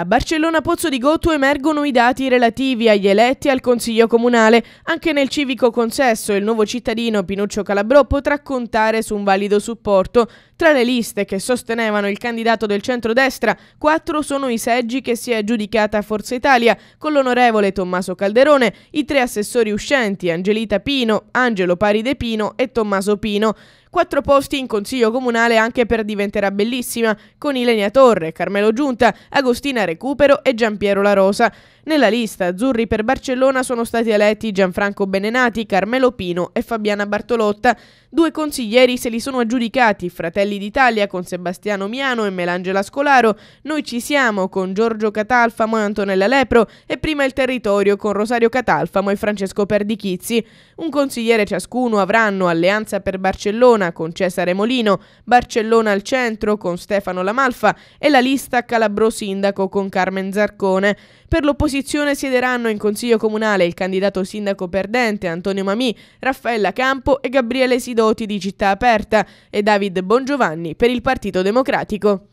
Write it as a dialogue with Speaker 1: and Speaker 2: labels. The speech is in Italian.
Speaker 1: A Barcellona Pozzo di Gotto emergono i dati relativi agli eletti al Consiglio Comunale. Anche nel civico consesso il nuovo cittadino Pinuccio Calabrò potrà contare su un valido supporto. Tra le liste che sostenevano il candidato del centrodestra, quattro sono i seggi che si è aggiudicata Forza Italia, con l'onorevole Tommaso Calderone, i tre assessori uscenti Angelita Pino, Angelo Paride Pino e Tommaso Pino. Quattro posti in consiglio comunale anche per Diventerà Bellissima, con Ilenia Torre, Carmelo Giunta, Agostina Recupero e Giampiero La Rosa. Nella lista azzurri per Barcellona sono stati eletti Gianfranco Benenati, Carmelo Pino e Fabiana Bartolotta. Due consiglieri se li sono aggiudicati, Fratelli d'Italia con Sebastiano Miano e Melangela Scolaro, Noi ci siamo con Giorgio Catalfamo e Antonella Lepro e prima il territorio con Rosario Catalfamo e Francesco Perdichizzi. Un consigliere ciascuno avranno Alleanza per Barcellona con Cesare Molino, Barcellona al centro con Stefano Lamalfa e la lista Calabro Sindaco con Carmen Zarcone. Per l'opposizione opposizione siederanno in consiglio comunale il candidato sindaco perdente Antonio Mamì, Raffaella Campo e Gabriele Sidoti di Città Aperta e David Bongiovanni per il Partito Democratico.